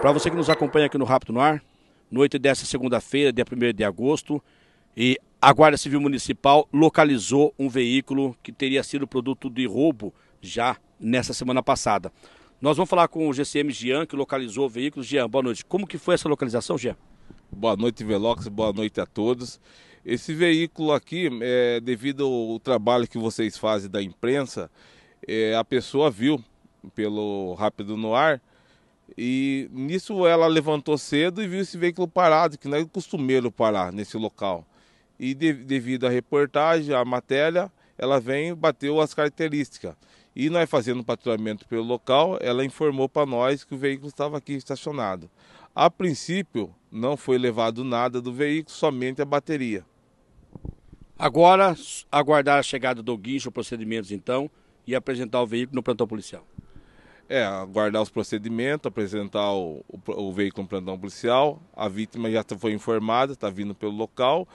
Para você que nos acompanha aqui no Rápido no Ar, noite desta segunda-feira, dia 1 de agosto, e a Guarda Civil Municipal localizou um veículo que teria sido produto de roubo já nessa semana passada. Nós vamos falar com o GCM Jean, que localizou o veículo. Jean, boa noite. Como que foi essa localização, Jean? Boa noite, Velox. Boa noite a todos. Esse veículo aqui, é, devido ao trabalho que vocês fazem da imprensa, é, a pessoa viu pelo Rápido no Ar e nisso ela levantou cedo e viu esse veículo parado, que não é costumeiro parar nesse local. E de, devido à reportagem, à matéria, ela vem bateu as características. E nós fazendo patrulhamento pelo local, ela informou para nós que o veículo estava aqui estacionado. A princípio, não foi levado nada do veículo, somente a bateria. Agora, aguardar a chegada do guincho, procedimentos então, e apresentar o veículo no plantão policial. É, aguardar os procedimentos, apresentar o, o, o veículo plantão policial. A vítima já foi informada, está vindo pelo local.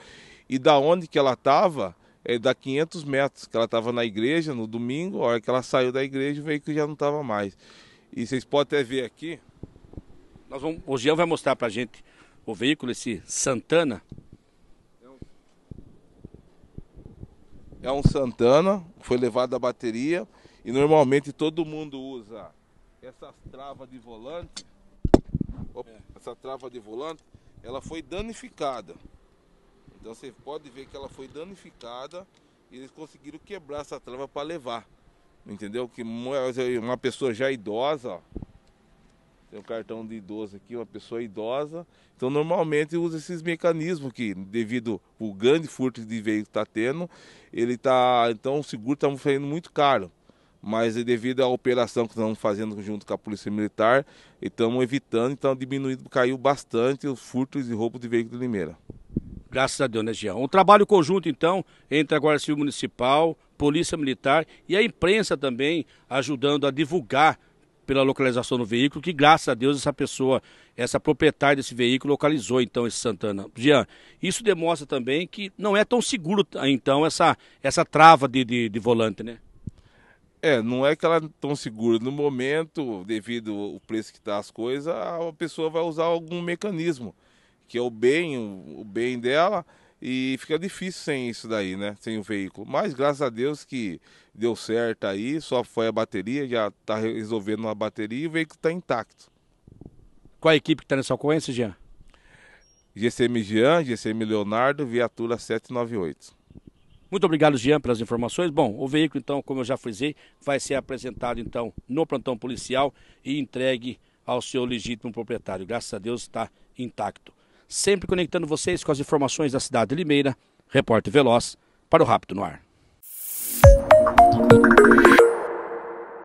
E da onde que ela estava, é da 500 metros, que ela estava na igreja no domingo, a hora que ela saiu da igreja, o veículo já não estava mais. E vocês podem até ver aqui. Nós vamos, o Jean vai mostrar para a gente o veículo, esse Santana. É um Santana, foi levado da bateria e normalmente todo mundo usa essas travas de volante, opa, é. essa trava de volante, ela foi danificada. Então você pode ver que ela foi danificada e eles conseguiram quebrar essa trava para levar. Entendeu? Que uma pessoa já idosa, tem um cartão de idoso aqui, uma pessoa idosa. Então normalmente usa esses mecanismos que, devido ao grande furto de veículo que está tendo, ele tá. Então o seguro está saindo muito caro mas é devido à operação que estamos fazendo junto com a Polícia Militar, estamos evitando, então diminuído, caiu bastante os furtos e roubos de veículos de Limeira. Graças a Deus, né, Jean? Um trabalho conjunto, então, entre a Guarda Civil Municipal, Polícia Militar e a imprensa também, ajudando a divulgar pela localização do veículo, que graças a Deus essa pessoa, essa proprietária desse veículo localizou então esse Santana. Jean, isso demonstra também que não é tão seguro então essa, essa trava de, de, de volante, né? É, não é que ela é tão segura no momento, devido ao preço que está as coisas, a pessoa vai usar algum mecanismo, que é o bem, o, bem dela, e fica difícil sem isso daí, né? Sem o veículo. Mas graças a Deus que deu certo aí, só foi a bateria, já está resolvendo uma bateria e o veículo está intacto. Qual a equipe que está nessa ocorrência, Jean? GCM Jean, GCM Leonardo, viatura 798. Muito obrigado, Jean, pelas informações. Bom, o veículo, então, como eu já frisei, vai ser apresentado, então, no plantão policial e entregue ao seu legítimo proprietário. Graças a Deus está intacto. Sempre conectando vocês com as informações da cidade de Limeira, repórter Veloz, para o Rápido no Ar.